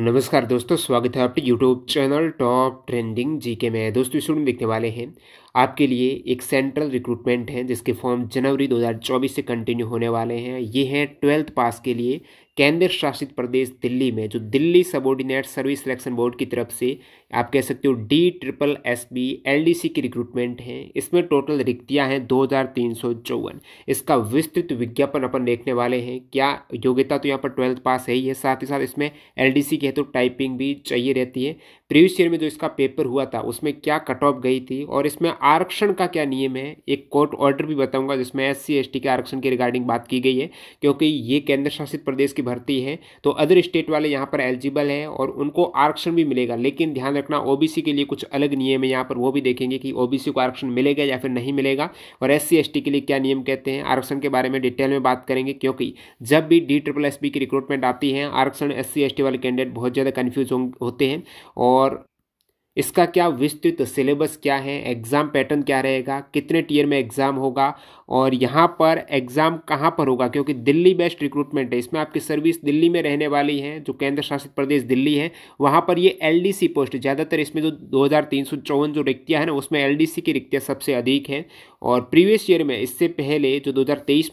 नमस्कार दोस्तों स्वागत है आपके YouTube channel top trending GK में दोस्तों इस वीडियो में देखने वाले हैं आपके लिए एक सेंट्रल रिक्रूटमेंट है जिसके फॉर्म जनवरी 2024 से कंटिन्यू होने वाले हैं ये हैं ट्वेल्थ पास के लिए केंद्र शासित प्रदेश दिल्ली में जो Delhi subordinate service selection board की तरफ से आप कह सकते हो D triple S B L D C की रिक्रूटमेंट है इसमें टोटल रिक्तियां हैं दो हज़ार तीन सौ चौवन इसका विस्तृत विज्ञापन अपन देखने वाले हैं क्या योग्यता तो यहाँ पर ट्वेल्थ पास है ही है साथ ही साथ इसमें एल डी सी की है तो टाइपिंग भी चाहिए रहती है प्रीवियस ईयर में जो इसका पेपर हुआ था उसमें क्या कट ऑफ गई थी और इसमें आरक्षण का क्या नियम है एक कोर्ट ऑर्डर भी बताऊंगा जिसमें एस सी के आरक्षण के रिगार्डिंग बात की गई है क्योंकि ये केंद्र शासित प्रदेश की भर्ती है तो अदर स्टेट वाले यहाँ पर एलिजिबल है और उनको आरक्षण भी मिलेगा लेकिन ध्यान रखना ओबीसी के लिए कुछ अलग नियम है यहाँ पर वो भी देखेंगे कि ओबीसी को आरक्षण मिलेगा या फिर नहीं मिलेगा और एस सी के लिए क्या नियम कहते हैं आरक्षण के बारे में डिटेल में बात करेंगे क्योंकि जब भी डी ट्रिपल एस की रिक्रूटमेंट आती है आरक्षण एस सी वाले कैंडिडेट बहुत ज़्यादा कन्फ्यूज होते हैं और इसका क्या विस्तृत सिलेबस क्या है एग्ज़ाम पैटर्न क्या रहेगा कितने टीयर में एग्ज़ाम होगा और यहाँ पर एग्ज़ाम कहाँ पर होगा क्योंकि दिल्ली बेस्ट रिक्रूटमेंट है इसमें आपकी सर्विस दिल्ली में रहने वाली है जो केंद्र शासित प्रदेश दिल्ली है वहाँ पर ये एलडीसी पोस्ट ज़्यादातर इसमें जो दो जो रिक्तियाँ हैं ना उसमें एल की रिक्तियाँ सबसे अधिक हैं और प्रीवियस ईयर में इससे पहले जो दो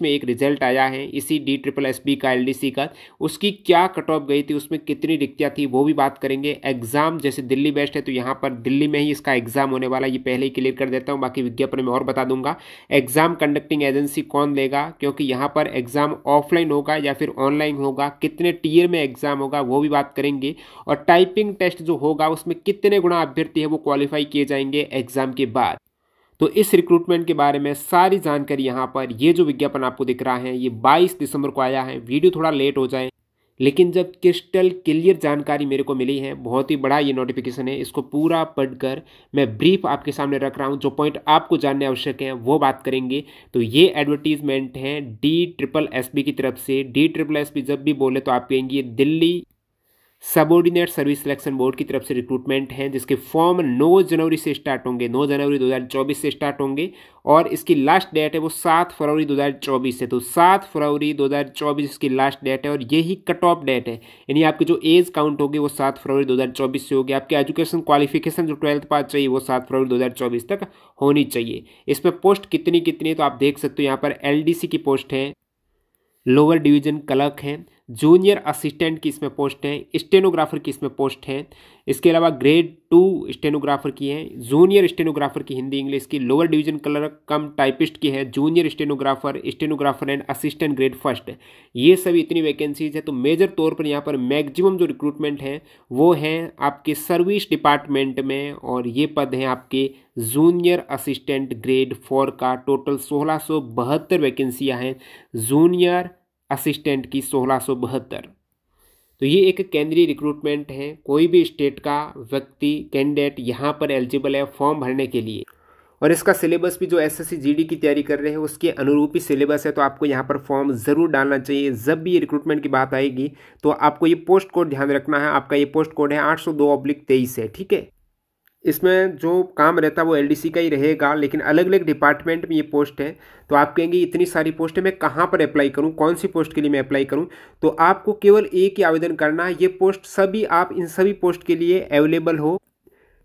में एक रिजल्ट आया है इसी डी ट्रिपल एस बी का एल का उसकी क्या कट ऑफ गई थी उसमें कितनी रिक्तियाँ थी वो भी बात करेंगे एग्ज़ाम जैसे दिल्ली बेस्ट है तो यहाँ यहाँ पर दिल्ली में ही इसका एग्जाम होने वाला ये पहले ही क्लियर कर देता हूँ बाकी विज्ञापन में और बता दूंगा एग्जाम कंडक्टिंग एजेंसी कौन देगा क्योंकि यहाँ पर एग्जाम ऑफलाइन होगा या फिर ऑनलाइन होगा कितने टीयर में एग्जाम होगा वो भी बात करेंगे और टाइपिंग टेस्ट जो होगा उसमें कितने गुणा अभ्यर्थी है वो क्वालिफाई किए जाएंगे एग्जाम के बाद तो इस रिक्रूटमेंट के बारे में सारी जानकारी यहाँ पर ये जो विज्ञापन आपको दिख रहा है ये 22 दिसंबर को आया है वीडियो थोड़ा लेट हो जाए लेकिन जब क्रिस्टल क्लियर जानकारी मेरे को मिली है बहुत ही बड़ा ये नोटिफिकेशन है इसको पूरा पढ़कर मैं ब्रीफ आपके सामने रख रहा हूँ जो पॉइंट आपको जानने आवश्यक है वो बात करेंगे तो ये एडवर्टीजमेंट है डी ट्रिपल एस की तरफ से डी ट्रिपल एस जब भी बोले तो आप कहेंगे Delhi subordinate service selection board की तरफ से रिक्रूटमेंट हैं जिसके फॉर्म 9 जनवरी से स्टार्ट होंगे 9 जनवरी 2024 से स्टार्ट होंगे और इसकी लास्ट डेट है वो 7 फरवरी 2024 है तो 7 फरवरी 2024 इसकी लास्ट डेट है और यही कट ऑफ डेट है यानी आपकी जो एज काउंट होगी वो 7 फरवरी 2024 से होगी आपकी एजुकेशन क्वालिफिकेशन जो ट्वेल्थ पास चाहिए वो 7 फरवरी 2024 तक होनी चाहिए इसमें पोस्ट कितनी कितनी है तो आप देख सकते हो यहाँ पर एल की पोस्ट है लोअर डिवीजन क्लर्क हैं जूनियर असिस्टेंट की इसमें पोस्ट है स्टेनोग्राफर की इसमें पोस्ट है इसके अलावा ग्रेड टू स्टेनोग्राफर की है जूनियर स्टेनोग्राफर की हिंदी इंग्लिश की lower division clerk cum typist की है junior stenographer stenographer and assistant grade first ये सभी इतनी वैकेंसीज है तो मेजर तौर पर यहाँ पर मैक्सिमम जो रिक्रूटमेंट है वो है आपके सर्विस डिपार्टमेंट में और ये पद हैं आपके जूनियर असिस्टेंट ग्रेड फोर का टोटल सोलह सौ बहत्तर वैकेंसियाँ हैं जूनियर असिस्टेंट की सोलह तो ये एक केंद्रीय रिक्रूटमेंट है कोई भी स्टेट का व्यक्ति कैंडिडेट यहाँ पर एलिजिबल है फॉर्म भरने के लिए और इसका सिलेबस भी जो एसएससी जीडी की तैयारी कर रहे हैं उसके अनुरूप ही सिलेबस है तो आपको यहाँ पर फॉर्म ज़रूर डालना चाहिए जब भी ये रिक्रूटमेंट की बात आएगी तो आपको ये पोस्ट कोड ध्यान रखना है आपका ये पोस्ट कोड है आठ सौ दो तेईस है ठीक है इसमें जो काम रहता है वो एलडीसी का ही रहेगा लेकिन अलग अलग डिपार्टमेंट में ये पोस्ट है तो आप कहेंगे इतनी सारी पोस्ट है मैं कहाँ पर अप्लाई करूँ कौन सी पोस्ट के लिए मैं अप्लाई करूँ तो आपको केवल एक ही आवेदन करना है ये पोस्ट सभी आप इन सभी पोस्ट के लिए अवेलेबल हो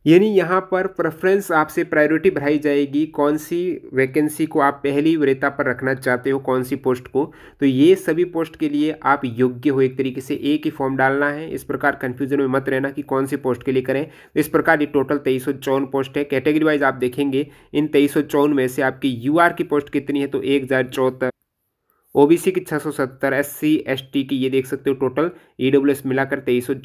यानी यहाँ पर प्रेफरेंस आपसे प्रायोरिटी बढ़ाई जाएगी कौन सी वैकेंसी को आप पहली वरीयता पर रखना चाहते हो कौन सी पोस्ट को तो ये सभी पोस्ट के लिए आप योग्य हो एक तरीके से एक ही फॉर्म डालना है इस प्रकार कन्फ्यूजन में मत रहना कि कौन सी पोस्ट के लिए करें तो इस प्रकार ये टोटल तेईस पोस्ट है कैटेगरी वाइज आप देखेंगे इन तेईस में से आपकी यू की पोस्ट कितनी है तो एक ओबीसी की 670 एससी एसटी की ये देख सकते हो टोटल ईडब्ल्यूएस e मिलाकर तेईस है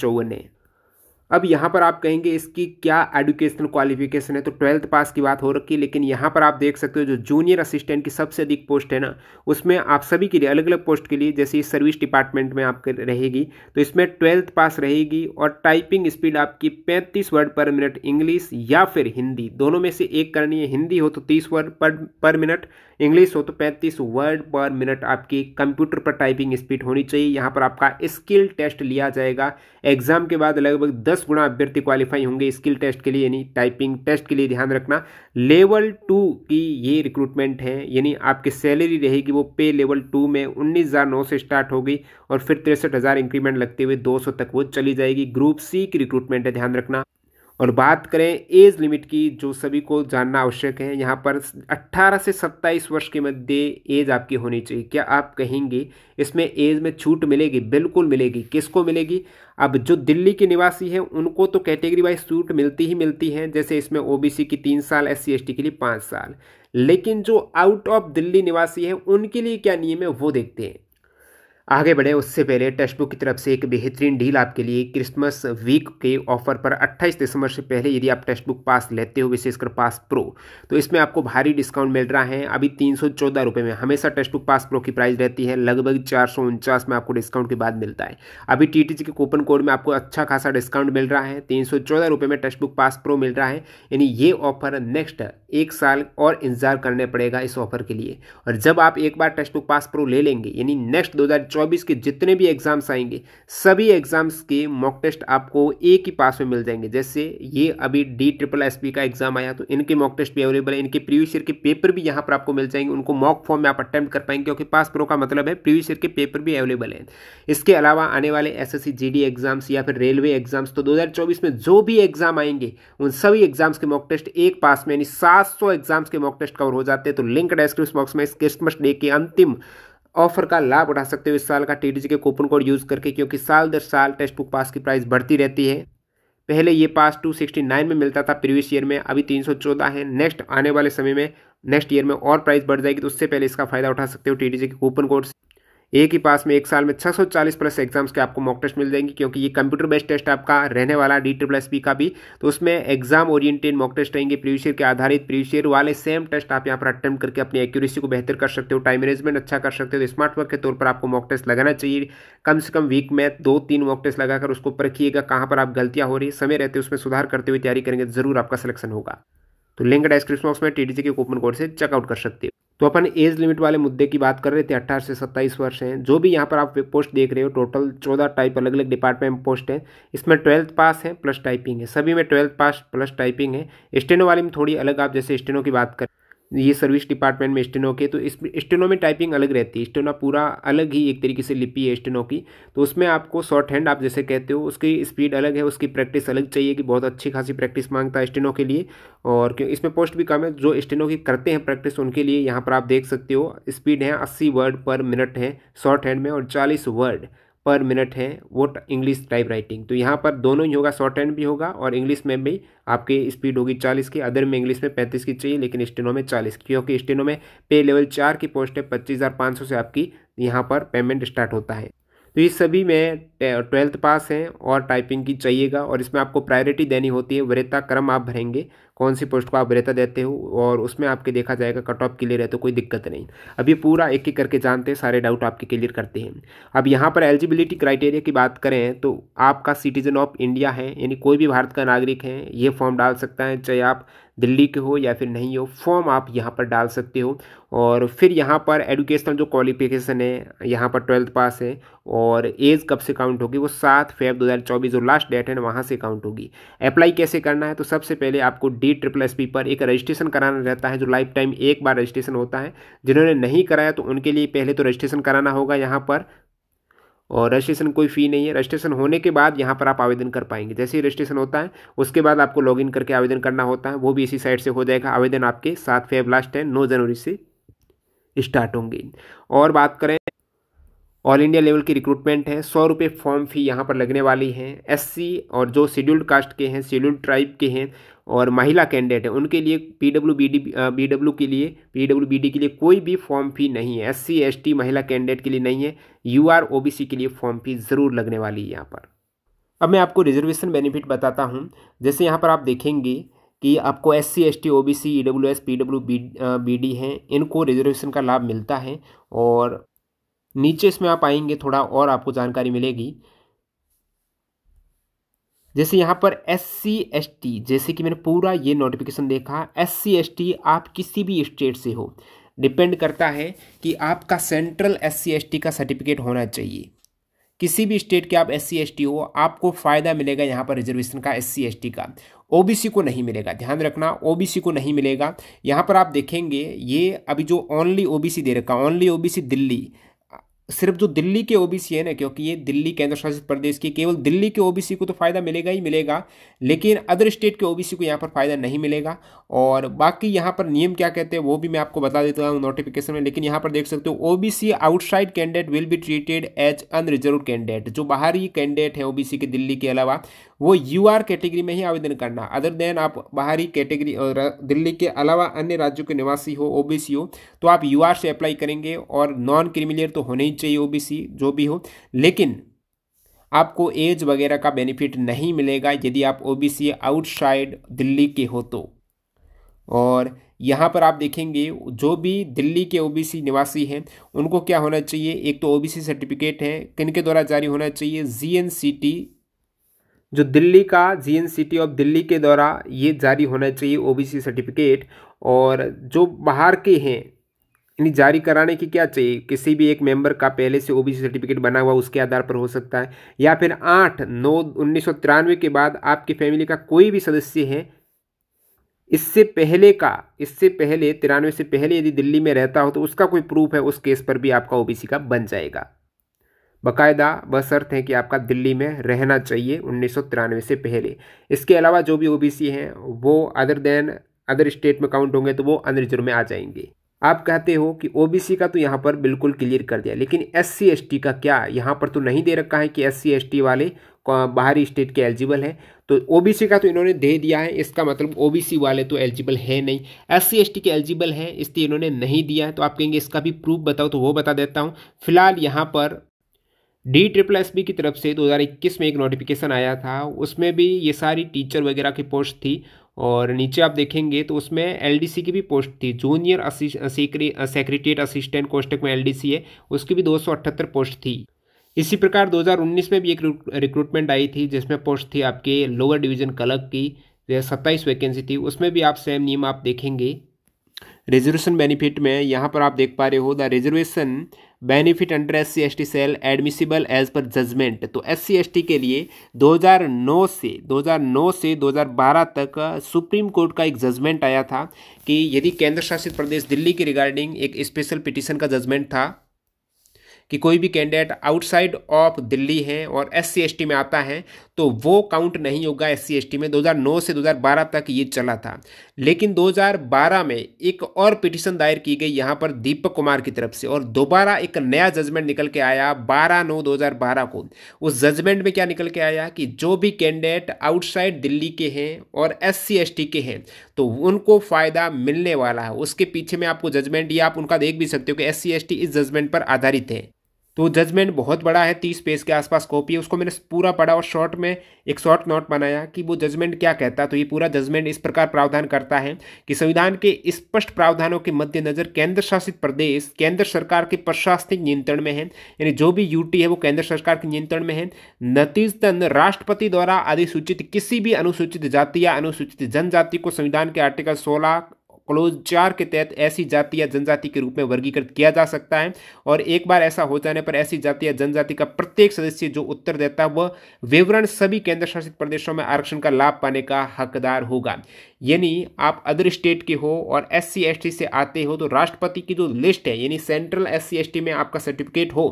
अब यहाँ पर आप कहेंगे इसकी क्या एडुकेशनल क्वालिफिकेशन है तो ट्वेल्थ पास की बात हो रखी है लेकिन यहाँ पर आप देख सकते हो जो जूनियर असिस्टेंट की सबसे अधिक पोस्ट है ना उसमें आप सभी के लिए अलग अलग पोस्ट के लिए जैसे सर्विस डिपार्टमेंट में आपके रहेगी तो इसमें ट्वेल्थ पास रहेगी और टाइपिंग स्पीड आपकी पैंतीस वर्ड पर मिनट इंग्लिश या फिर हिंदी दोनों में से एक करनी है हिंदी हो तो तीस वर्ड पर, पर मिनट इंग्लिश हो तो 35 वर्ड पर मिनट आपकी कंप्यूटर पर टाइपिंग स्पीड होनी चाहिए यहाँ पर आपका स्किल टेस्ट लिया जाएगा एग्जाम के बाद लगभग 10 गुणा अभ्यर्थी क्वालिफाई होंगे स्किल टेस्ट के लिए यानी टाइपिंग टेस्ट के लिए ध्यान रखना लेवल टू की ये रिक्रूटमेंट है यानी आपकी सैलरी रहेगी वो पे लेवल टू में उन्नीस से स्टार्ट होगी और फिर तिरसठ इंक्रीमेंट लगते हुए दो तक वो चली जाएगी ग्रुप सी की रिक्रूटमेंट है ध्यान रखना और बात करें एज लिमिट की जो सभी को जानना आवश्यक है यहाँ पर 18 से 27 वर्ष के मध्य एज आपकी होनी चाहिए क्या आप कहेंगे इसमें एज में छूट मिलेगी बिल्कुल मिलेगी किसको मिलेगी अब जो दिल्ली के निवासी हैं उनको तो कैटेगरी वाइज छूट मिलती ही मिलती है जैसे इसमें ओबीसी की तीन साल एस सी के लिए पाँच साल लेकिन जो आउट ऑफ दिल्ली निवासी हैं उनके लिए क्या नियम है वो देखते हैं आगे बढ़े उससे पहले टेक्स्ट बुक की तरफ से एक बेहतरीन डील आपके लिए क्रिसमस वीक के ऑफर पर 28 दिसंबर से पहले यदि आप टेक्स्ट बुक पास लेते हो विशेषकर पास प्रो तो इसमें आपको भारी डिस्काउंट मिल रहा है अभी तीन सौ में हमेशा टेक्स्ट बुक पास प्रो की प्राइस रहती है लगभग चार में आपको डिस्काउंट के बाद मिलता है अभी टी के कूपन कोड में आपको अच्छा खासा डिस्काउंट मिल रहा है तीन में टेक्स्ट बुक पास प्रो मिल रहा है यानी ये ऑफर नेक्स्ट एक साल और इंतजार करने पड़ेगा इस ऑफर के लिए और जब आप एक बार टेक्स्ट बुक पास प्रो ले लेंगे यानी नेक्स्ट दो 2024 के जितने भी एग्ज़ाम्स आएंगे सभी एग्ज़ाम्स के मॉक टेस्ट आपको एक ही पास में मिल जाएंगे जैसे ये अभी डी ट्रिपल एस का एग्ज़ाम आया तो इनके मॉक टेस्ट भी अवेलेबल है इनके प्रीवियस ईयर के पेपर भी यहाँ पर आपको मिल जाएंगे उनको मॉक फॉर्म में आप अटैम्प्ट कर पाएंगे क्योंकि पास प्रो का मतलब है प्रीवियस ईयर के पेपर भी अवेलेबल है इसके अलावा आने वाले एस एस एग्ज़ाम्स या फिर रेलवे एग्ज़ाम्स तो दो में जो भी एग्ज़ाम आएंगे उन सभी एग्ज़ाम्स के मॉक टेस्ट एक पास में यानी सात एग्ज़ाम्स के मॉक टेस्ट कवर हो जाते हैं तो लिंक डेस्क्रिप्स बॉक्स में इस क्रिसमस डे के अंतिम ऑफर का लाभ उठा सकते हो इस साल का T K coupon code use करके क्योंकि साल दर साल टेक्स्ट बुक पास की प्राइस बढ़ती रहती है पहले ये पास 269 में मिलता था प्रीवियस ईयर में अभी 314 है नेक्स्ट आने वाले समय में नेक्स्ट ईयर में और प्राइस बढ़ जाएगी तो उससे पहले इसका फ़ायदा उठा सकते हो टी के कूपन कोड से एक ही पास में एक साल में 640 प्लस एग्जाम्स के आपको मॉक टेस्ट मिल जाएंगे क्योंकि ये कंप्यूटर बेस्ड टेस्ट आपका रहने वाला डी ट्रिपल एस का भी तो उसमें एग्जाम ओरिएंटेड मॉक टेस्ट रहेंगे प्रीवियस ईयर के आधारित प्रीवियस ईयर वाले सेम टेस्ट आप यहाँ पर अटेम्प्ट करके अपनी एक्यूरेसी को बेहतर कर सकते हो टाइम मैनेजमेंट अच्छा कर सकते हो तो स्मार्ट वर्क के तौर पर आपको मॉक टेस्ट लगाना चाहिए कम से कम वीक में दो तीन मॉक टेस्ट लगाकर उसको परखिएगा कहाँ पर आप गलतियाँ हो रही है समय रहते उसमें सुधार करते हुए तैयारी करेंगे तो जरूर आपका सिलेक्शन होगा तो लिंक डिस्क्रिप्शन बॉक्स में टी के कूपन कोड से चेकआउट कर सकते हो तो अपन एज लिमिट वाले मुद्दे की बात कर रहे थे अट्ठारह से सत्ताईस वर्ष हैं जो भी यहाँ पर आप पोस्ट देख रहे हो टोटल चौदह टाइप अलग अलग डिपार्टमेंट पोस्ट है इसमें ट्वेल्थ पास है प्लस टाइपिंग है सभी में ट्वेल्थ पास प्लस टाइपिंग है स्टेनो वाले में थोड़ी अलग आप जैसे स्टेनो की बात करें ये सर्विस डिपार्टमेंट में स्टेनो के तो इस स्टेनो में टाइपिंग अलग रहती है स्टेनो पूरा अलग ही एक तरीके से लिपि है स्टेनो की तो उसमें आपको शॉर्ट हैंड आप जैसे कहते हो उसकी स्पीड अलग है उसकी प्रैक्टिस अलग चाहिए कि बहुत अच्छी खासी प्रैक्टिस मांगता है स्टेनो के लिए और क्यों इसमें पोस्ट भी कम है जो स्टेनो की करते हैं प्रैक्टिस उनके लिए यहाँ पर आप देख सकते हो स्पीड है अस्सी वर्ड पर मिनट है शॉर्ट हैंड में और चालीस वर्ड पर मिनट है वो इंग्लिश टाइप राइटिंग तो यहाँ पर दोनों ही होगा शॉर्ट हैंड भी होगा और इंग्लिश में भी आपकी स्पीड होगी चालीस की अदर में इंग्लिश में पैंतीस की चाहिए लेकिन स्टेनो में चालीस की क्योंकि स्टेनो में पे लेवल चार की पोस्ट है पच्चीस हज़ार पाँच सौ से आपकी यहाँ पर पेमेंट स्टार्ट होता है तो ये सभी में ट्वेल्थ पास हैं और टाइपिंग की चाहिएगा और इसमें आपको प्रायोरिटी देनी होती है वरीयता क्रम आप भरेंगे कौन सी पोस्ट को आप रहता देते हो और उसमें आपके देखा जाएगा कट ऑफ क्लियर है तो कोई दिक्कत नहीं अब ये पूरा एक एक करके जानते हैं सारे डाउट आपके क्लियर करते हैं अब यहाँ पर एलिजिबिलिटी क्राइटेरिया की बात करें तो आपका सिटीजन ऑफ इंडिया है यानी कोई भी भारत का नागरिक है ये फॉर्म डाल सकता है चाहे आप दिल्ली के हो या फिर नहीं हो फॉर्म आप यहाँ पर डाल सकते हो और फिर यहाँ पर एडुकेशनल जो क्वालिफिकेशन है यहाँ पर ट्वेल्थ पास है और एज कब से काउंट होगी वो सात फेब चौबीस जो लास्ट डेट है वहाँ से काउंट होगी अप्लाई कैसे करना है तो सबसे पहले आपको डी ट्रिपल एस पी पर एक रजिस्ट्रेशन कराना रहता है जो लाइफ टाइम एक बार रजिस्ट्रेशन होता है जिन्होंने नहीं कराया तो उनके लिए पहले तो रजिस्ट्रेशन कराना होगा यहाँ पर और रजिस्ट्रेशन कोई फ़ी नहीं है रजिस्ट्रेशन होने के बाद यहाँ पर आप आवेदन कर पाएंगे जैसे ही रजिस्ट्रेशन होता है उसके बाद आपको लॉगिन करके आवेदन करना होता है वो भी इसी साइट से हो जाएगा आवेदन आपके सात फेब लास्ट है नौ जनवरी से स्टार्ट होंगे और बात करें ऑल इंडिया लेवल की रिक्रूटमेंट है सौ रुपये फॉर्म फी यहाँ पर लगने वाली है एससी और जो शेड्यूल्ड कास्ट के हैं शेड्यूल्ड ट्राइब के हैं और महिला कैंडिडेट है उनके लिए P W B D B W के लिए पी डब्ल्यू बी डी के लिए कोई भी फॉर्म फी नहीं है एस सी एस टी महिला कैंडिडेट के लिए नहीं है U R O B C के लिए फॉर्म फी ज़रूर लगने वाली है यहाँ पर अब मैं आपको रिजर्वेशन बेनिफिट बताता हूँ जैसे यहाँ पर आप देखेंगे कि आपको S C S T O B C E W S P W B D हैं इनको रिजर्वेशन का लाभ मिलता है और नीचे इसमें आप आएंगे थोड़ा और आपको जानकारी मिलेगी जैसे यहाँ पर एस सी एस टी जैसे कि मैंने पूरा ये नोटिफिकेशन देखा एस सी एस टी आप किसी भी स्टेट से हो डिपेंड करता है कि आपका central S C S T का सर्टिफिकेट होना चाहिए किसी भी स्टेट के आप एस सी एस टी हो आपको फ़ायदा मिलेगा यहाँ पर रिजर्वेशन का एस सी एस टी का ओ बी सी को नहीं मिलेगा ध्यान रखना ओ बी सी को नहीं मिलेगा यहाँ पर आप देखेंगे ये अभी जो ओनली सी दे रखा only O B C Delhi सिर्फ जो दिल्ली के ओबीसी है ना क्योंकि ये दिल्ली केंद्र शासित प्रदेश की केवल दिल्ली के ओबीसी को तो फ़ायदा मिलेगा ही मिलेगा लेकिन अदर स्टेट के ओबीसी को यहाँ पर फ़ायदा नहीं मिलेगा और बाकी यहाँ पर नियम क्या कहते हैं वो भी मैं आपको बता देता हूँ नोटिफिकेशन में लेकिन यहाँ पर देख सकते हो OBC outside candidate will be treated as unreserve candidate जो बाहरी कैंडिडेट है ओ के दिल्ली के अलावा वो यू कैटेगरी में ही आवेदन करना अदर देन आप बाहरी कैटेगरी दिल्ली के अलावा अन्य राज्यों के निवासी हो ओ हो तो आप यू से अप्लाई करेंगे और नॉन क्रिमिलियर तो होने ही नहीं चाहिए ओबीसी जो भी हो लेकिन आपको एज वगैरह का बेनिफिट नहीं मिलेगा यदि आप ओबीसी आउटसाइड दिल्ली के हो तो और यहाँ पर आप देखेंगे जो भी दिल्ली के ओबीसी निवासी हैं उनको क्या होना चाहिए एक तो ओबीसी सर्टिफिकेट है किन के द्वारा जारी होना चाहिए जीएनसीटी जो दिल्ली का जीएनसीटी ऑफ दिल्ली के द्वारा ये जारी होना चाहिए ओबीसी सर्टिफिकेट और जो बाहर के हैं जारी कराने की क्या चाहिए किसी भी एक मेंबर का पहले से ओबीसी सर्टिफिकेट बना हुआ उसके आधार पर हो सकता है या फिर आठ नौ उन्नीस के बाद आपकी फैमिली का कोई भी सदस्य है इससे पहले का इससे पहले तिरानवे से पहले यदि दिल्ली में रहता हो तो उसका कोई प्रूफ है उस केस पर भी आपका ओबीसी का बन जाएगा बकायदा अर्थ है कि आपका दिल्ली में रहना चाहिए उन्नीस से पहले इसके अलावा जो भी ओबीसी हैं वो अदर देन अदर स्टेट में काउंट होंगे तो वो अनरिजर्व में आ जाएंगे आप कहते हो कि ओबीसी का तो यहाँ पर बिल्कुल क्लियर कर दिया लेकिन एस सी का क्या यहाँ पर तो नहीं दे रखा है कि एस सी वाले बाहरी स्टेट के एलिजिबल हैं तो ओबीसी का तो इन्होंने दे दिया है इसका मतलब ओबीसी वाले तो एलिजिबल है नहीं एस सी के एलिजिबल हैं इसलिए इन्होंने नहीं दिया है तो आप कहेंगे इसका भी प्रूफ बताओ तो वो बता देता हूँ फिलहाल यहाँ पर डी ट्रिपल एस बी की तरफ से 2021 में एक नोटिफिकेशन आया था उसमें भी ये सारी टीचर वगैरह की पोस्ट थी और नीचे आप देखेंगे तो उसमें एलडीसी की भी पोस्ट थी जूनियर सेक्रेटेट असिस्टेंट कोष्टक में एलडीसी है उसकी भी दो पोस्ट थी इसी प्रकार 2019 में भी एक रिक्रूटमेंट आई थी जिसमें पोस्ट थी आपके लोअर डिवीजन कलक की सत्ताईस वैकेंसी थी उसमें भी आप सेम नियम आप देखेंगे रिजर्वेशन बेनिफिट में यहाँ पर आप देख पा रहे हो the reservation benefit under S C S T cell admissible as per judgement तो एस सी एस टी के लिए 2009 से 2009 से 2012 तक सुप्रीम कोर्ट का एक जजमेंट आया था कि यदि केंद्र शासित प्रदेश दिल्ली की रिगार्डिंग एक स्पेशल पिटिशन का जजमेंट था कि कोई भी कैंडिडेट आउटसाइड ऑफ दिल्ली है और एस सी में आता है तो वो काउंट नहीं होगा एस सी में 2009 से 2012 तक ये चला था लेकिन 2012 में एक और पिटिशन दायर की गई यहाँ पर दीपक कुमार की तरफ से और दोबारा एक नया जजमेंट निकल के आया 12 नौ 2012 को उस जजमेंट में क्या निकल के आया कि जो भी कैंडिडेट आउटसाइड दिल्ली के हैं और एस सी के हैं तो उनको फ़ायदा मिलने वाला है उसके पीछे में आपको जजमेंट या आप उनका देख भी सकते हो कि एस सी इस जजमेंट पर आधारित है तो जजमेंट बहुत बड़ा है तीस पेज के आसपास कॉपी है उसको मैंने पूरा पढ़ा और शॉर्ट में एक शॉर्ट नोट बनाया कि वो जजमेंट क्या कहता है तो ये पूरा जजमेंट इस प्रकार प्रावधान करता है कि संविधान के स्पष्ट प्रावधानों के मद्देनज़र केंद्र शासित प्रदेश केंद्र सरकार के प्रशासनिक नियंत्रण में है यानी जो भी यूटी है वो केंद्र सरकार के नियंत्रण में है नतीजतन राष्ट्रपति द्वारा अधिसूचित किसी भी अनुसूचित जाति या अनुसूचित जनजाति को संविधान के आर्टिकल सोलह क्लोज चार के तहत ऐसी जाति या जनजाति के रूप में वर्गीकृत किया जा सकता है और एक बार ऐसा हो जाने पर ऐसी जाति या जनजाति का प्रत्येक सदस्य जो उत्तर देता है वह विवरण सभी केंद्र शासित प्रदेशों में आरक्षण का लाभ पाने का हकदार होगा यानी आप अदर स्टेट के हो और एस सी से आते हो तो राष्ट्रपति की जो लिस्ट है यानी सेंट्रल एस सी में आपका सर्टिफिकेट हो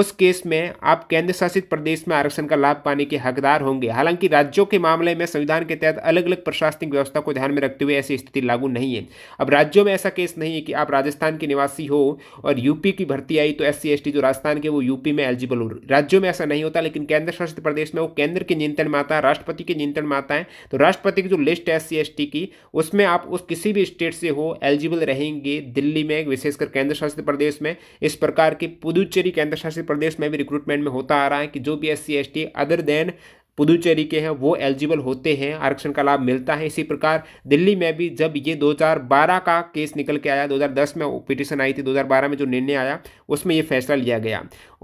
उस केस में आप केंद्र शासित प्रदेश में आरक्षण का लाभ पाने के हकदार होंगे हालांकि राज्यों के मामले में संविधान के तहत अलग अलग प्रशासनिक व्यवस्था को ध्यान में रखते हुए ऐसी स्थिति लागू नहीं है अब राज्यों में ऐसा केस नहीं है कि आप राजस्थान के निवासी हो और यूपी की भर्ती आई तो एस सी जो राजस्थान के वो यूपी में एलिजिबल हो राज्यों में ऐसा नहीं होता लेकिन केंद्र शासित प्रदेश में वो केंद्र के नियंत्रण में आता है राष्ट्रपति के नियंत्रण में आता है तो राष्ट्रपति की जो लिस्ट है एस सी की उसमें आप उस किसी भी स्टेट से हो एलिजिबल रहेंगे दिल्ली में विशेषकर केंद्र शासित प्रदेश में इस प्रकार के पुदुचेरी केंद्र शासित प्रदेश में भी रिक्रूटमेंट में होता आ रहा है कि जो भी S C other than Puducherry के हैं वो एलिजिबल होते हैं आरक्षण का लाभ मिलता है इसी प्रकार दिल्ली में भी जब ये 2012 का केस निकल के आया 2010 में पिटिशन आई थी 2012 में जो निर्णय आया उसमें ये फैसला लिया गया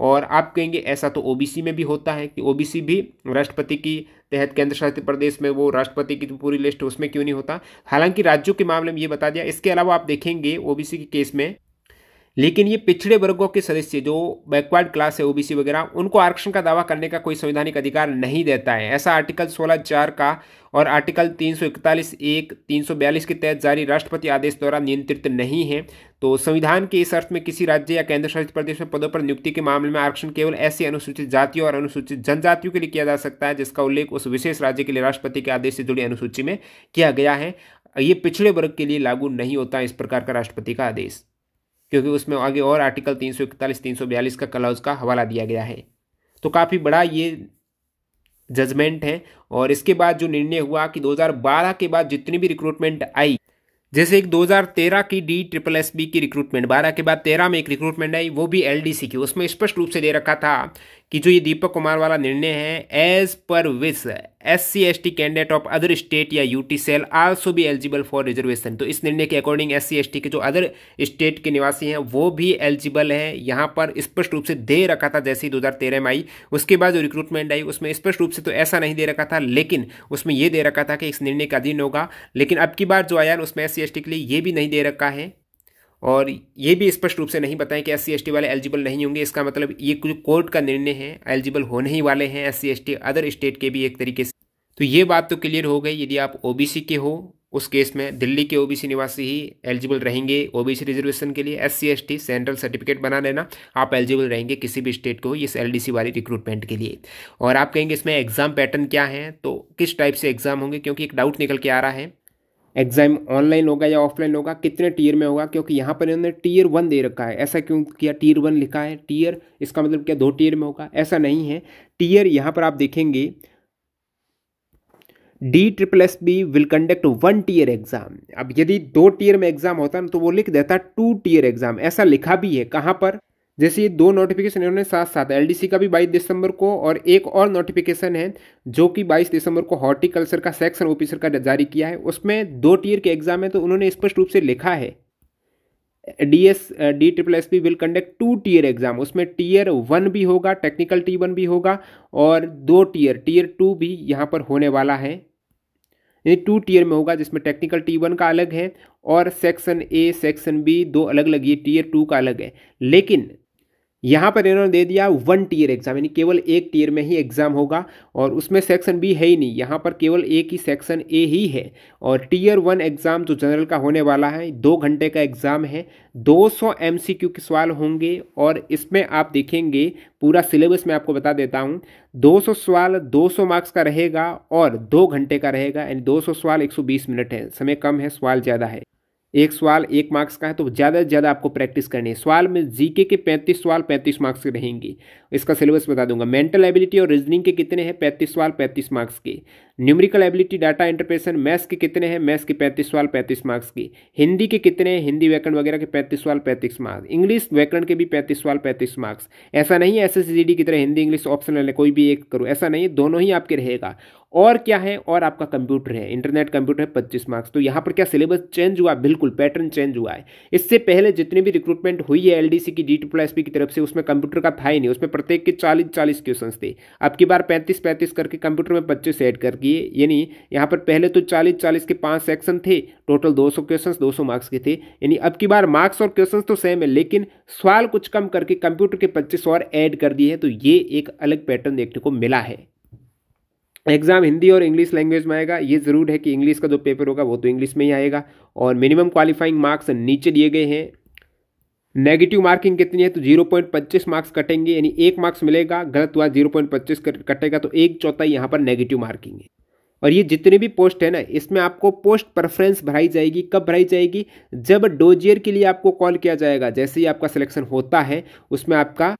और आप कहेंगे ऐसा तो ओबीसी में भी होता है कि ओबीसी भी राष्ट्रपति की तहत केंद्र शासित प्रदेश में वो राष्ट्रपति की तो पूरी लिस्ट उसमें क्यों नहीं होता हालांकि राज्यों के मामले में ये बता दिया इसके अलावा आप देखेंगे ओबीसी के केस में लेकिन ये पिछड़े वर्गों के सदस्य जो बैकवर्ड क्लास है ओबीसी वगैरह उनको आरक्षण का दावा करने का कोई संवैधानिक अधिकार नहीं देता है ऐसा आर्टिकल सोलह चार का और आर्टिकल तीन सौ इकतालीस एक तीन सौ बयालीस के तहत जारी राष्ट्रपति आदेश द्वारा नियंत्रित नहीं है तो संविधान के इस अर्थ में किसी राज्य या केंद्र शासित प्रदेश में पदों पर नियुक्ति के मामले में आरक्षण केवल ऐसी अनुसूचित जातियों और अनुसूचित जनजातियों के लिए किया जा सकता है जिसका उल्लेख उस विशेष राज्य के लिए राष्ट्रपति के आदेश से जुड़ी अनुसूची में किया गया है ये पिछड़े वर्ग के लिए लागू नहीं होता इस प्रकार का राष्ट्रपति का आदेश क्योंकि उसमें आगे और आर्टिकल तीन सौ इकतालीस तीन सौ बयालीस का क्लाउज का हवाला दिया गया है तो काफ़ी बड़ा ये जजमेंट है और इसके बाद जो निर्णय हुआ कि 2012 के बाद जितनी भी रिक्रूटमेंट आई जैसे एक 2013 की डी ट्रिपल एस बी की रिक्रूटमेंट 12 के बाद 13 में एक रिक्रूटमेंट आई वो भी एल डी सी की उसमें स्पष्ट रूप से दे रखा था कि जो ये दीपक कुमार वाला निर्णय है as per this S C S T candidate of other state या यू टी सेल आल्सो भी एलिजिबल फॉर रिजर्वेशन तो इस निर्णय के according S C S T के जो अदर स्टेट के निवासी हैं वो भी एलिजिबल हैं यहाँ पर स्पष्ट रूप से दे रखा था जैसे ही दो हज़ार तेरह में आई उसके बाद जो रिक्रूटमेंट आई उसमें स्पष्ट रूप से तो ऐसा नहीं दे रखा था लेकिन उसमें यह दे रखा था कि इस निर्णय का अधीन होगा लेकिन अब की बार जो आया उसमें एस सी एस टी के लिए ये भी नहीं दे रखा है और ये भी स्पष्ट रूप से नहीं बताएं कि एस सी वाले एलिजिबल नहीं होंगे इसका मतलब ये कुछ कोर्ट का निर्णय है एलिजिबल होने ही वाले हैं एस सी अदर स्टेट के भी एक तरीके से तो ये बात तो क्लियर हो गई यदि आप ओबीसी के हो उस केस में दिल्ली के ओबीसी निवासी ही एलिजिबल रहेंगे ओबीसी रिजर्वेशन के लिए एस सी सेंट्रल सर्टिफिकेट बना लेना आप एलिजिबल रहेंगे किसी भी स्टेट को इस एल वाली रिक्रूटमेंट के लिए और आप कहेंगे इसमें एग्ज़ाम पैटर्न क्या है तो किस टाइप से एग्ज़ाम होंगे क्योंकि एक डाउट निकल के आ रहा है एग्ज़ाम ऑनलाइन होगा या ऑफलाइन होगा कितने टीयर में होगा क्योंकि यहाँ पर इन्होंने टीयर वन दे रखा है ऐसा क्यों किया टीयर वन लिखा है टीयर इसका मतलब क्या दो टीयर में होगा ऐसा नहीं है टीयर यहाँ पर आप देखेंगे D triple S B will conduct one tier exam अब यदि दो टीयर में एग्जाम होता ना तो वो लिख देता टू टीयर एग्जाम ऐसा लिखा भी है कहाँ पर जैसे ये दो नोटिफिकेशन इन्होंने साथ साथ एल का भी बाईस दिसंबर को और एक और नोटिफिकेशन है जो कि बाईस दिसंबर को हॉर्टिकल्चर का सेक्शन ऑफिसर का जारी किया है उसमें दो टीयर के एग्जाम है तो उन्होंने स्पष्ट रूप से लिखा है D S D triple S P will conduct two tier exam उसमें टीयर वन भी होगा टेक्निकल टी वन भी होगा और दो टीयर टीयर टू भी यहाँ पर होने वाला है यानी टू टीयर में होगा जिसमें टेक्निकल टी वन का अलग है और सेक्शन ए सेक्शन बी दो अलग अलग ये टीयर टू का अलग है लेकिन यहाँ पर इन्होंने दे दिया वन टीयर एग्जाम यानी केवल एक टीयर में ही एग्जाम होगा और उसमें सेक्शन बी है ही नहीं यहाँ पर केवल एक ही सेक्शन ए ही है और टीयर वन एग्जाम जो जनरल का होने वाला है दो घंटे का एग्जाम है 200 एमसीक्यू के सवाल होंगे और इसमें आप देखेंगे पूरा सिलेबस मैं आपको बता देता हूँ 200 सवाल 200 मार्क्स का रहेगा और दो घंटे का रहेगा यानी 200 सवाल 120 मिनट है समय कम है सवाल ज़्यादा है एक सवाल एक मार्क्स का है तो ज़्यादा से ज़्यादा आपको प्रैक्टिस करनी है सवाल में जीके के पैंतीस सवाल पैंतीस मार्क्स के रहेंगे इसका सिलेबस बता दूंगा मेंटल एबिलिटी और रीजनिंग के कितने हैं पैंतीस सवाल पैंतीस मार्क्स के numerical ability data interpretation maths के कितने हैं मैथ्स के पैंतीस सवाल पैंतीस मार्क्स की हिंदी के कितने हैं हिंदी व्याकरण वगैरह के पैंतीस सवाल पैंतीस मार्क्स इंग्लिश व्याकरण के भी पैंतीस सवाल पैंतीस मार्क्स ऐसा नहीं है एस एस की तरह हिंदी इंग्लिश ऑप्शनल है कोई भी एक करो ऐसा नहीं है दोनों ही आपके रहेगा और क्या है और आपका कंप्यूटर है इंटरनेट कंप्यूटर है पच्चीस मार्क्स तो यहाँ पर क्या सिलेबस चेंज हुआ बिल्कुल पैटर्न चेंज हुआ है इससे पहले जितनी भी रिक्रूटमेंट हुई है एलडीसी की डी टी प्लस की तरफ से उसमें कंप्यूटर का था ही नहीं उसमें प्रत्येक के चालीस चालीस क्वेश्चन थे अब की बार पैंतीस पैंतीस करके कंप्यूटर में पच्चीस एड कर दिए ये यानी यहाँ पर पहले तो 40 40 के पांच सेक्शन थे टोटल 200 सौ क्वेश्चन दो मार्क्स के थे यानी अब की बार मार्क्स और क्वेश्चंस तो सेम है लेकिन सवाल कुछ कम करके कंप्यूटर के 25 और ऐड कर दिए हैं तो ये एक अलग पैटर्न देखने को मिला है एग्जाम हिंदी और इंग्लिश लैंग्वेज में आएगा ये ज़रूर है कि इंग्लिश का जो पेपर होगा वो तो इंग्लिश में ही आएगा और मिनिमम क्वालिफाइंग मार्क्स नीचे दिए गए हैं नेगेटिव मार्किंग कितनी है तो जीरो पॉइंट पच्चीस मार्क्स कटेंगे यानी एक मार्क्स मिलेगा गलत हुआ जीरो पॉइंट पच्चीस कटेगा तो एक चौथाई यहाँ पर नेगेटिव मार्किंग है और ये जितने भी पोस्ट है ना इसमें आपको पोस्ट प्रेफरेंस भराई जाएगी कब भराई जाएगी जब डोजियर के लिए आपको कॉल किया जाएगा जैसे ही आपका सिलेक्शन होता है उसमें आपका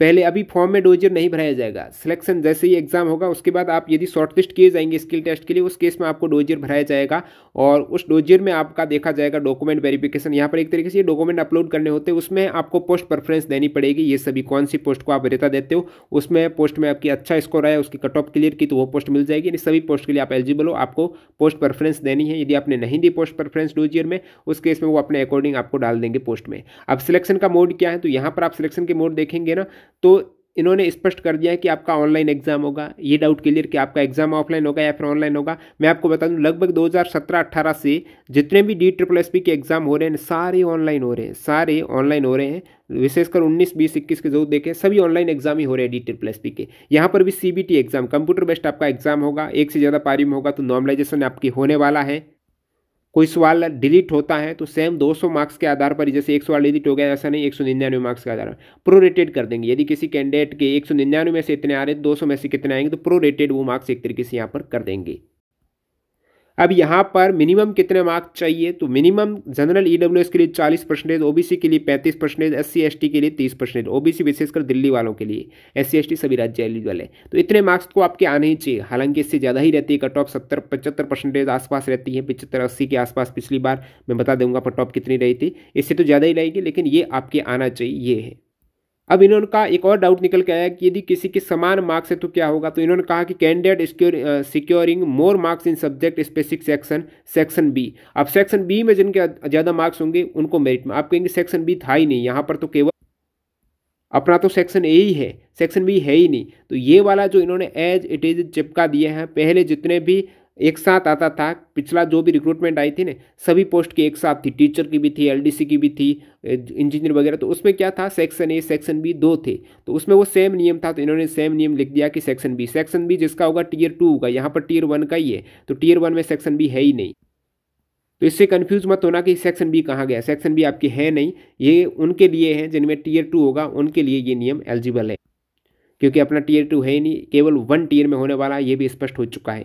पहले अभी फॉर्म में डोजियर नहीं भराया जाएगा सिलेक्शन जैसे ही एग्जाम होगा उसके बाद आप यदि शॉर्टलिस्ट किए जाएंगे स्किल टेस्ट के लिए उस केस में आपको डोजियर भराया जाएगा और उस डोजियर में आपका देखा जाएगा डॉक्यूमेंट वेरिफिकेशन यहाँ पर एक तरीके से डॉक्यूमेंट अपलोड करने होते हैं उसमें आपको पोस्ट प्रेफरेंस देनी पड़ेगी ये सभी कौन सी पोस्ट को आप रेता देते हो उसमें पोस्ट में आपकी अच्छा स्कोर आया उसकी कट ऑफ क्लियर की तो वो पोस्ट मिल जाएगी यानी सभी पोस्ट के लिए आप एलिजिबल हो आपको पोस्ट प्रेफरेंस देनी है यदि आपने नहीं दी पोस्ट प्रेफरेंस डोजियर में उस केस में वो अपने अकॉर्डिंग आपको डाल देंगे पोस्ट में अब सिलेक्शन का मोड क्या है तो यहाँ पर आप सिलेक्शन के मोड देखेंगे ना तो इन्होंने स्पष्ट कर दिया है कि आपका ऑनलाइन एग्जाम होगा ये डाउट क्लियर कि आपका एग्जाम ऑफलाइन होगा या फिर ऑनलाइन होगा मैं आपको बता दूं लगभग 2017-18 से जितने भी डी ट्रिपल एस पी के एग्जाम हो रहे हैं सारे ऑनलाइन हो रहे हैं सारे ऑनलाइन हो रहे हैं विशेषकर 19, 20, 21 के जो देखें सभी ऑनलाइन एग्जाम ही हो रहे हैं डी ट्रिपल एस पी के यहाँ पर भी C B T exam computer based आपका एग्जाम होगा एक से ज़्यादा पारी में होगा तो नॉर्मलाइजेशन आपकी होने वाला है कोई सवाल डिलीट होता है तो सेम 200 मार्क्स के आधार पर जैसे एक सवाल डिलीट हो गया ऐसा नहीं एक सौ निन्यानवे मार्क्स के आधार पर प्रोरेटेड कर देंगे यदि किसी कैंडिडेट के एक सौ निन्यानवे में से इतने आ रहे तो दो में से कितने आएंगे तो प्रोरेटेड वो मार्क्स एक तरीके से यहाँ पर कर देंगे अब यहाँ पर मिनिमम कितने मार्क्स चाहिए तो मिनिमम जनरल ई के लिए चालीस परसेंटेज ओबीसी के लिए पैंतीस परसेंटेज एस सी के लिए तीस परसेंटेज ओबीसी विशेषकर दिल्ली वालों के लिए एस सी सभी राज्य एलिजिबल है तो इतने मार्क्स को आपके आने ही चाहिए हालांकि इससे ज़्यादा ही रहती है कट ऑफ सत्तर पचहत्तर परसेंटेज आसपास रहती है पचहत्तर अस्सी के आसपास पिछली बार मैं बता दूंगा कट ऑफ कितनी रही थी इससे तो ज़्यादा ही रहेगी लेकिन ये आपके आना चाहिए ये है अब इन्होंने एक और डाउट निकल के आया कि यदि किसी के समान मार्क्स है तो क्या होगा तो इन्होंने कहा कि candidate securing more marks in subject specific section section B अब सेक्शन बी में जिनके ज़्यादा मार्क्स होंगे उनको मेरिट में आप कहेंगे सेक्शन बी था ही नहीं यहाँ पर तो केवल अपना तो सेक्शन ए ही है सेक्शन बी है ही नहीं तो ये वाला जो इन्होंने एज इट इज़ चिपका दिए हैं पहले जितने भी एक साथ आता था पिछला जो भी रिक्रूटमेंट आई थी ना सभी पोस्ट की एक साथ थी टीचर की भी थी एलडीसी की भी थी इंजीनियर वगैरह तो उसमें क्या था सेक्शन ए सेक्शन बी दो थे तो उसमें वो सेम नियम था तो इन्होंने सेम नियम लिख दिया कि सेक्शन बी सेक्शन बी जिसका होगा टीयर टू होगा यहाँ पर टीयर वन का ही है तो टीयर वन में सेक्शन बी है ही नहीं तो इससे कन्फ्यूज मत होना कि सेक्शन बी कहाँ गया सेक्शन बी आपके है नहीं ये उनके लिए है जिनमें टीयर टू होगा उनके लिए ये नियम एलिजिबल है क्योंकि अपना टीयर टू है ही नहीं केवल वन टीयर में होने वाला है ये भी स्पष्ट हो चुका है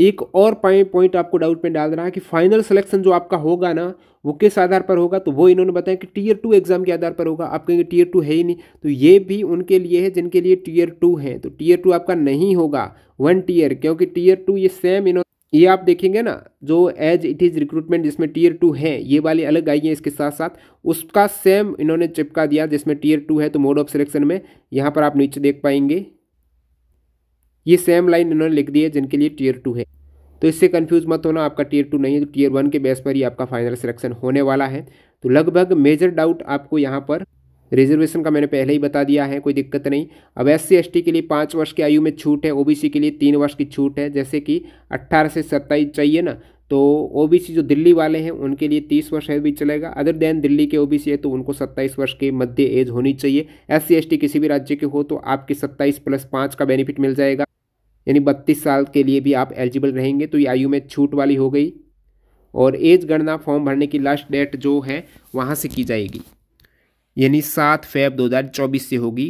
एक और पॉइंट आपको डाउट में डाल रहा है कि फाइनल सिलेक्शन जो आपका होगा ना वो किस आधार पर होगा तो वो इन्होंने बताया कि टीयर टू एग्जाम के आधार पर होगा आप कहेंगे टीयर टू है ही नहीं तो ये भी उनके लिए है जिनके लिए टीयर टू है तो टीयर टू आपका नहीं होगा वन टीयर क्योंकि टीयर टू ये सेम इन्होंने ये आप देखेंगे ना जो एज इट इज़ रिक्रूटमेंट जिसमें टीयर टू है ये वाली अलग आई है इसके साथ साथ उसका सेम इन्होंने चिपका दिया जिसमें टीयर टू है तो मोड ऑफ सिलेक्शन में यहाँ पर आप नीचे देख पाएंगे ये सेम लाइन इन्होंने लिख दी है जिनके लिए टीयर टू है तो इससे कन्फ्यूज मत होना आपका टीयर टू नहीं है तो टीयर वन के बेस पर ही आपका फाइनल सिलेक्शन होने वाला है तो लगभग मेजर डाउट आपको यहाँ पर रिजर्वेशन का मैंने पहले ही बता दिया है कोई दिक्कत नहीं अब एस सी के लिए पाँच वर्ष की आयु में छूट है ओबीसी के लिए तीन वर्ष की छूट है जैसे कि अट्ठारह से सत्ताईस चाहिए ना तो ओबीसी जो दिल्ली वाले हैं उनके लिए तीस वर्ष है भी चलेगा अदर देन दिल्ली के ओबीसी है तो उनको सत्ताईस वर्ष के मध्य एज होनी चाहिए एस सी किसी भी राज्य के हो तो आपके सत्ताईस प्लस पाँच का बेनिफिट मिल जाएगा यानी बत्तीस साल के लिए भी आप एलिजिबल रहेंगे तो ये आयु में छूट वाली हो गई और एज गणना फॉर्म भरने की लास्ट डेट जो है वहाँ से की जाएगी यानी सात फेब 2024 से होगी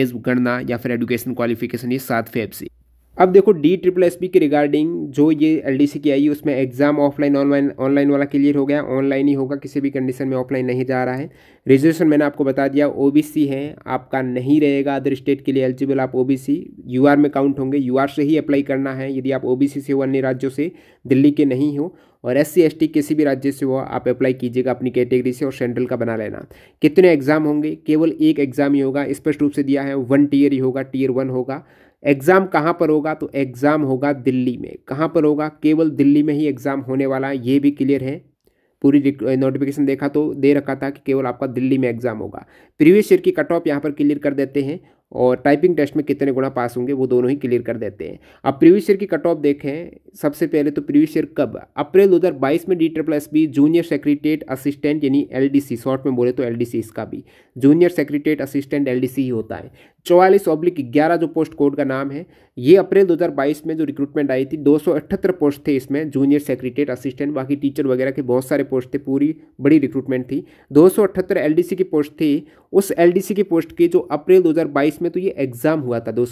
एज गणना या फिर एजुकेशन क्वालिफिकेशन ये सात फेब से अब देखो डी ट्रिपल एस पी के रिगार्डिंग जो ये एल डी सी की आई है उसमें एग्जाम ऑफलाइन ऑनलाइन ऑनलाइन वाला क्लियर हो गया ऑनलाइन ही होगा किसी भी कंडीशन में ऑफलाइन नहीं जा रहा है रिजर्वेशन मैंने आपको बता दिया ओ बी सी है आपका नहीं रहेगा अदर स्टेट के लिए एलिजिबल आप O B C U R में काउंट होंगे यू आर से ही अप्लाई करना है यदि आप ओ बी सी से हो अन्य राज्यों से दिल्ली के नहीं हो और एस सी एस टी किसी भी राज्य से हो आप अप्लाई कीजिएगा अपनी कैटेगरी से और सेंट्रल का बना लेना कितने एग्जाम होंगे केवल एक एग्जाम ही होगा स्पष्ट रूप से दिया है वन टीयर ही होगा टीयर वन होगा एग्ज़ाम कहाँ पर होगा तो एग्ज़ाम होगा दिल्ली में कहाँ पर होगा केवल दिल्ली में ही एग्ज़ाम होने वाला है ये भी क्लियर है पूरी नोटिफिकेशन देखा तो दे रखा था कि केवल आपका दिल्ली में एग्ज़ाम होगा प्रीवियस ईयर की कट ऑफ यहाँ पर क्लियर कर देते हैं और टाइपिंग टेस्ट में कितने गुणा पास होंगे वो दोनों ही क्लियर कर देते हैं अब प्रीवियस ईयर की कट ऑफ देखें सबसे पहले तो प्रीवियस ईयर कब अप्रैल 2022 में D triple S B junior secretariat assistant यानी एलडीसी शॉर्ट में बोले तो एलडीसी इसका भी जूनियर सेक्रेटेट असिस्टेंट एलडीसी ही होता है चौवालीस ऑब्लिक ग्यारह जो पोस्ट कोड का नाम है ये अप्रैल 2022 में जो रिक्रूटमेंट आई थी दो पोस्ट थे इसमें जूनियर सेक्रेटेट असिस्टेंट बाकी टीचर वगैरह के बहुत सारे पोस्ट थे पूरी बड़ी रिक्रूटमेंट थी दो सौ की पोस्ट थी उस एलडीसी की पोस्ट की जो अप्रैल 2022 2022 में तो ये एग्ज़ाम हुआ था दो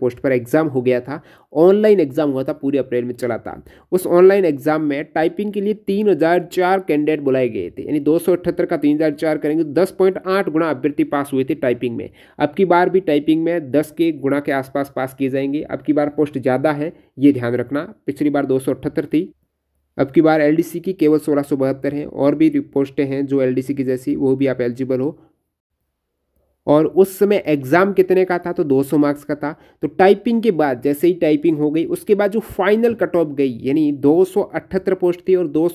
पोस्ट पर एग्ज़ाम हो गया था ऑनलाइन एग्ज़ाम हुआ था पूरे अप्रैल में चला था उस ऑनलाइन एग्ज़ाम में टाइपिंग के लिए तीन कैंडिडेट बुलाए गए थे यानी दो का तीन करेंगे तो दस गुना अभ्यर्थी पास हुए थे टाइपिंग में अब की बार भी टाइपिंग में दस के गुणा के आसपास पास किए जाएंगे अब की बार पोस्ट ज़्यादा है ये ध्यान रखना पिछली बार दो थी अब की बार एलडीसी की केवल सोलह सौ बहत्तर है और भी पोस्टें हैं जो एलडीसी की जैसी वो भी आप एलिजिबल हो और उस समय एग्ज़ाम कितने का था तो 200 मार्क्स का था तो टाइपिंग के बाद जैसे ही टाइपिंग हो गई उसके बाद जो फाइनल कट ऑफ गई यानी दो पोस्ट थी और दो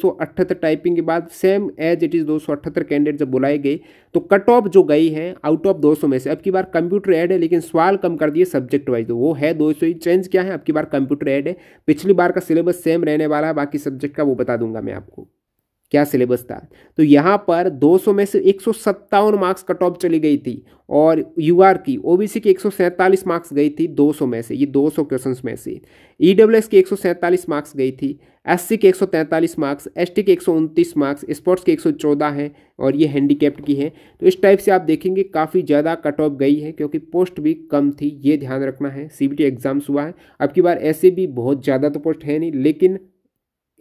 टाइपिंग के बाद सेम एज इट इज़ दो कैंडिडेट जब बुलाए गए तो कट ऑफ जो गई है आउट ऑफ 200 में से अब की बार कंप्यूटर ऐड है लेकिन सवाल कम कर दिए सब्जेक्ट वाइज तो। वो है दो ही चेंज क्या है अब की बार कंप्यूटर ऐड है पिछली बार का सिलेबस सेम रहने वाला है बाकी सब्जेक्ट का वो बता दूंगा मैं आपको क्या सिलेबस था तो यहाँ पर 200 में से एक मार्क्स कट ऑफ चली गई थी और आर की ओबीसी की एक मार्क्स गई थी 200 में से ये 200 क्वेश्चन में से एस e की एक मार्क्स गई थी एससी के 143 मार्क्स एसटी के एक मार्क्स स्पोर्ट्स के 114 हैं और ये हैंडीकेप्ट की है तो इस टाइप से आप देखेंगे काफ़ी ज़्यादा कट ऑफ गई है क्योंकि पोस्ट भी कम थी ये ध्यान रखना है सीबीटी एग्ज़ाम्स हुआ है अब की बार ऐसे भी बहुत ज़्यादा तो पोस्ट है नहीं लेकिन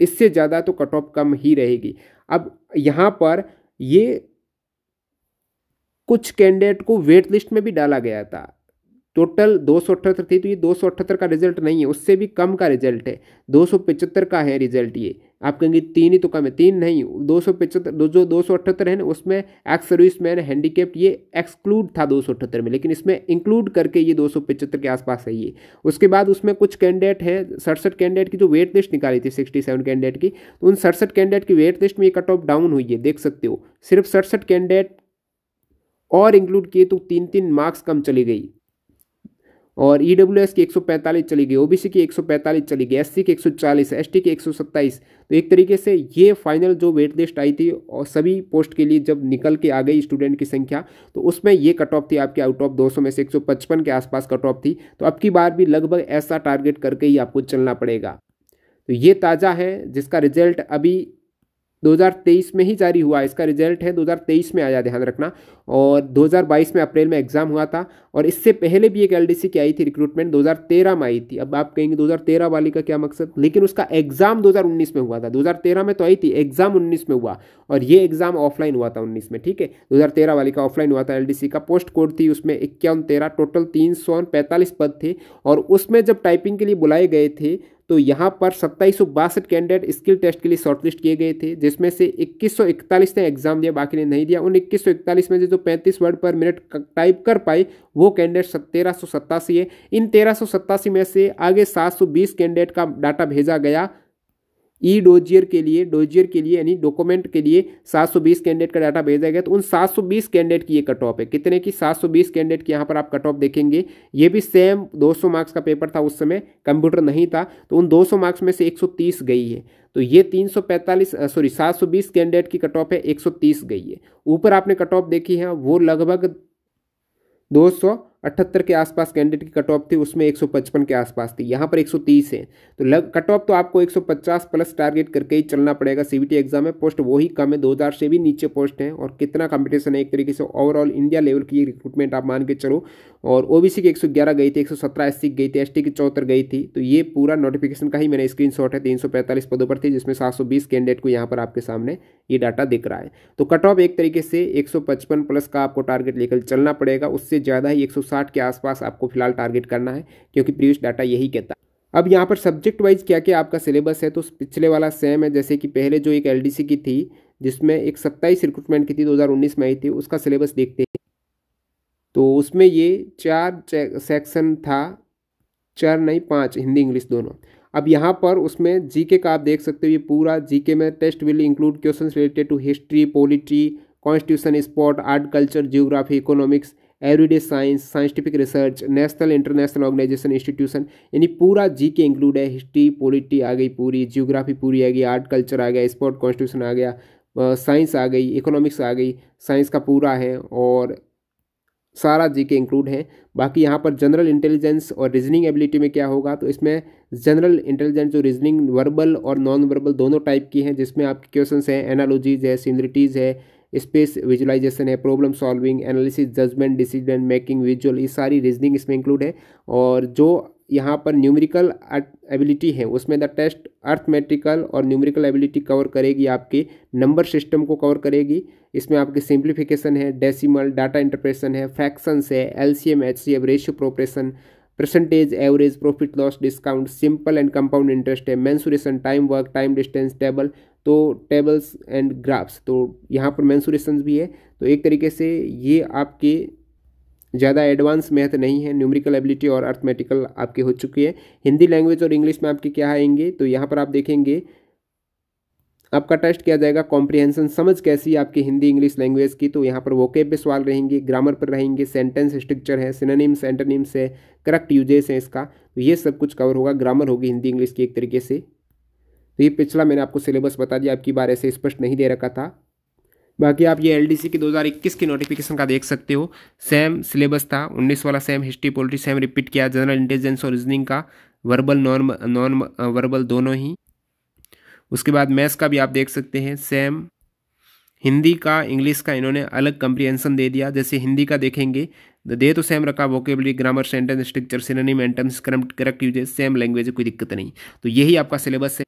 इससे ज़्यादा तो कट ऑफ कम ही रहेगी अब यहाँ पर ये कुछ कैंडिडेट को वेट लिस्ट में भी डाला गया था टोटल दो सौ अठहत्तर थी तो ये दो सौ अठहत्तर का रिजल्ट नहीं है उससे भी कम का रिजल्ट है दो सौ पचहत्तर का है रिजल्ट ये आप कहेंगे तीन ही तो कम है तीन नहीं दो सौ पचहत्तर जो दो सौ अठहत्तर है ना उसमें एक्स सर्विस मैन हैंडीकेप ये एक्सक्लूड था दो सौ अठहत्तर में लेकिन इसमें इंक्लूड करके ये दो सौ पचहत्तर के आसपास है ये उसके बाद उसमें कुछ कैंडिडेट हैं सड़सठ कैंडिडेट की जो वेट लिस्ट निकाली थी सिक्सटी सेवन कैंडिडेट की तो उन सड़सठ कैंडिडेट की वेट लिस्ट में ये कट ऑफ डाउन हुई है देख सकते हो सिर्फ सड़सठ कैंडिडेट और इंक्लूड किए तो तीन तीन मार्क्स कम चली गई और ई डब्ल्यू एस की एक सौ पैंतालीस चली गई सी की एक सौ पैंतालीस चली गई सी की एक सौ चालीस एस टी की एक सौ सत्ताईस तो एक तरीके से ये फाइनल जो वेट लिस्ट आई थी और सभी पोस्ट के लिए जब निकल के आ गई स्टूडेंट की संख्या तो उसमें ये कट ऑफ थी आपके आउट ऑफ दो सौ में से एक सौ पचपन के आसपास कट ऑफ थी तो अब की बार भी लगभग ऐसा टारगेट करके ही आपको चलना पड़ेगा तो ये ताज़ा है जिसका रिजल्ट अभी 2023 में ही जारी हुआ इसका रिजल्ट है 2023 में आया ध्यान रखना और 2022 में अप्रैल में एग्ज़ाम हुआ था और इससे पहले भी एक एल की आई थी रिक्रूटमेंट 2013 में आई थी अब आप कहेंगे 2013 वाली का क्या मकसद लेकिन उसका एग्ज़ाम 2019 में हुआ था 2013 में तो आई थी एग्ज़ाम उन्नीस में हुआ और ये एग्ज़ाम ऑफलाइन हुआ था उन्नीस में ठीक है दो वाली का ऑफलाइन हुआ था एल का पोस्ट कोड थी उसमें इक्यावन तेरह टोटल तीन पद थे और उसमें जब टाइपिंग के लिए बुलाए गए थे तो यहाँ पर सत्ताईस कैंडिडेट स्किल टेस्ट के लिए शॉर्टलिस्ट किए गए थे जिसमें से इक्कीस ने एग्जाम दिया बाकी ने नहीं दिया उन इक्कीस में से जो पैंतीस वर्ड पर मिनट टाइप कर पाए वो कैंडिडेट तेरह है इन तेरह में से आगे सात कैंडिडेट का डाटा भेजा गया ई डोजियर के लिए डोजियर के लिए यानी डॉक्यूमेंट के लिए 720 कैंडिडेट का डाटा भेजा गया तो उन 720 कैंडिडेट की ये कट ऑफ है कितने की 720 कैंडिडेट की यहाँ पर आप कट ऑफ देखेंगे ये भी सेम 200 मार्क्स का पेपर था उस समय कंप्यूटर नहीं था तो उन 200 मार्क्स में से 130 गई है तो ये 345 सॉरी 720 कैंडिडेट की कट ऑफ है 130 गई है ऊपर आपने कट ऑफ देखी है वो लगभग दो अठहत्तर के आसपास कैंडिडेट की कट ऑफ थी उसमें पचपन के आसपास थी यहाँ पर 130 है तो लग कट ऑफ तो आपको 150 प्लस टारगेट करके ही चलना पड़ेगा सीबीटी एग्जाम में पोस्ट वही कम है 2000 से भी नीचे पोस्ट है और कितना कंपटीशन है एक तरीके से ओवरऑल इंडिया लेवल की रिक्रूटमेंट आप मान के चलो और ओ की एक गई थी एक सौ गई थी एस की चौहत्तर गई थी तो ये पूरा नोटिफिकेशन का ही मैंने स्क्रीन है तीन पदों पर थी जिसमें सात कैंडिडेट को यहाँ पर आपके सामने ये डाटा दिख रहा है तो कट ऑफ एक तरीके से पचपन प्लस का आपको टारगेट लेकर चलना पड़ेगा उससे ज़्यादा ही एक साठ के आसपास आपको फिलहाल टारगेट करना है क्योंकि प्रीवियस डाटा यही कहता है अब यहाँ पर सब्जेक्ट वाइज क्या क्या आपका सिलेबस है तो पिछले वाला सेम है जैसे कि पहले जो एक एलडीसी की थी जिसमें एक सत्ताईस रिक्रूटमेंट की थी 2019 में आई थी उसका सिलेबस देखते हैं तो उसमें ये चार सेक्शन था चार नहीं पाँच हिंदी इंग्लिश दोनों अब यहाँ पर उसमें जीके का आप देख सकते हो ये पूरा जीके में test will include question related to history polity constitution sport art culture geography economics everyday science scientific research national international organisation institution यानी पूरा जी के इंक्लूड है हिस्ट्री पॉलिटी आ गई पूरी जियोग्राफी पूरी आ गई आर्ट कल्चर आ गया स्पोर्ट कॉन्स्टिट्यूशन आ गया साइंस आ गई इकोनॉमिक्स आ गई साइंस का पूरा है और सारा जी के इंक्लूड है बाकी यहाँ पर जनरल इंटेलिजेंस और रीजनिंग एबिलिटी में क्या होगा तो इसमें जनरल इंटेलिजेंस जो रीजनिंग वर्बल और नॉन वर्बल दोनों टाइप की हैं जिसमें आपके क्वेश्चन हैं एनालॉजीज है सिमरिटीज़ है स्पेस विजुलाइजेशन है problem solving analysis judgement decision making visual ये सारी रीजनिंग इसमें इंक्लूड है और जो यहाँ पर न्यूमेरिकल एबिलिटी है उसमें द टेस्ट अर्थमेट्रिकल और न्यूमेरिकल एबिलिटी कवर करेगी आपके नंबर सिस्टम को कवर करेगी इसमें आपके सिंप्लीफिकेशन है डेसिमल डाटा इंटरप्रेशन है फ्रैक्शंस है L C M H C M ratio proportion percentage average profit loss discount simple and compound interest है mensuration time work time distance table तो tables and graphs तो यहाँ पर mensuration भी है तो एक तरीके से ये आपके ज़्यादा एडवांस मैथ नहीं है न्यूमेरिकल एबिलिटी और अर्थमेटिकल आपके हो चुकी है हिंदी लैंग्वेज और इंग्लिश में आपके क्या आएंगे तो यहाँ पर आप देखेंगे आपका टेस्ट किया जाएगा कॉम्प्रिहेंसन समझ कैसी आपकी हिंदी इंग्लिश लैंग्वेज की तो यहाँ पर वोकेब पे सवाल रहेंगे ग्रामर पर रहेंगे सेंटेंस स्ट्रक्चर है सिनानिम्स एंटरनिम्स है करेक्ट यूजेस हैं इसका तो ये सब कुछ कवर होगा ग्रामर होगी हिंदी इंग्लिश की एक तरीके से तो ये पिछला मैंने आपको सिलेबस बता दिया आपकी बार ऐसे स्पष्ट नहीं दे रखा था बाकी आप ये एलडीसी की 2021 की नोटिफिकेशन का देख सकते हो सेम सिलेबस था 19 वाला same history polity same repeat किया जनरल इंटेलिजेंस और रीजनिंग का वर्बल नॉन नॉन वर्बल दोनों ही उसके बाद मैथ्स का भी आप देख सकते हैं सेम हिंदी का इंग्लिश का इन्होंने अलग कंप्रीहेंसन दे दिया जैसे हिंदी का देखेंगे तो दे तो सेम रखा vocabulary grammar sentence structure synonym antonyms correct usages same language कोई दिक्कत नहीं तो यही आपका सिलेबस है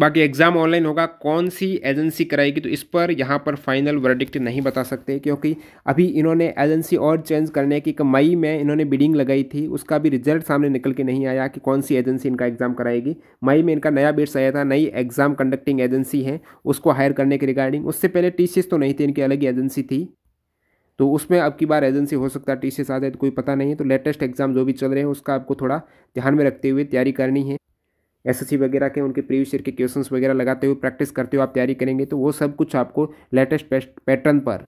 बाकी एग्ज़ाम ऑनलाइन होगा कौन सी एजेंसी कराएगी तो इस पर यहाँ पर फाइनल वर्डिक्ट नहीं बता सकते क्योंकि अभी इन्होंने एजेंसी और चेंज करने की मई में इन्होंने बिडिंग लगाई थी उसका भी रिजल्ट सामने निकल के नहीं आया कि कौन सी एजेंसी इनका एग्ज़ाम कराएगी मई में इनका नया बेट्स आया था नई एग्ज़ाम कंडक्टिंग एजेंसी है उसको हायर करने के रिगार्डिंग उससे पहले टी तो नहीं थी इनकी अलग एजेंसी थी तो उसमें अब की बार एजेंसी हो सकता है टी सी आ जाए तो कोई पता नहीं है तो लेटेस्ट एग्ज़ाम जो भी चल रहे हैं उसका आपको थोड़ा ध्यान में रखते हुए तैयारी करनी है एसएससी वगैरह के उनके प्रीवियस ईयर के क्वेश्चन वगैरह लगाते हुए प्रैक्टिस करते हुए आप तैयारी करेंगे तो वो सब कुछ आपको लेटेस्ट पैटर्न पर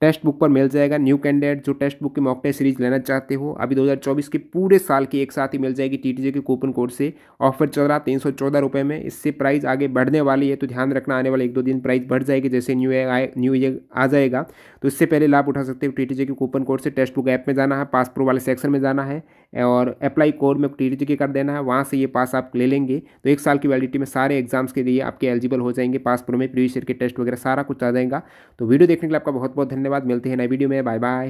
टेस्ट बुक पर मिल जाएगा न्यू कैंडिडेट जो टेक्स्ट बुक की मॉक टेस्ट सीरीज लेना चाहते हो अभी 2024 के पूरे साल की एक साथ ही मिल जाएगी जे के कूपन कोड से ऑफर चल रहा तीन सौ चौदह रुपये में इससे प्राइस आगे बढ़ने वाली है तो ध्यान रखना आने वाले एक दो दिन प्राइस बढ़ जाएगी जैसे न्यू ईयर आए न्यू ईयर आ जाएगा तो इससे पहले लाभ उठा सकते हो टीटीजे के कूपन कोड से टेक्स्ट बुक ऐप में जाना है पासपोर्ट वाले सेक्शन में जाना है और अप्लाई कोड में टी के कर देना है वहाँ से ये पास आप ले लेंगे तो एक साल की वैलिडिटी में सारे एग्जाम्स के लिए आपके एलिजिबल हो जाएंगे पास प्रो में प्रीवियस ईयर के टेस्ट वगैरह सारा कुछ आ जाएगा तो वीडियो देखने के लिए आपका बहुत बहुत धन्यवाद मिलते हैं नए वीडियो में बाय बाय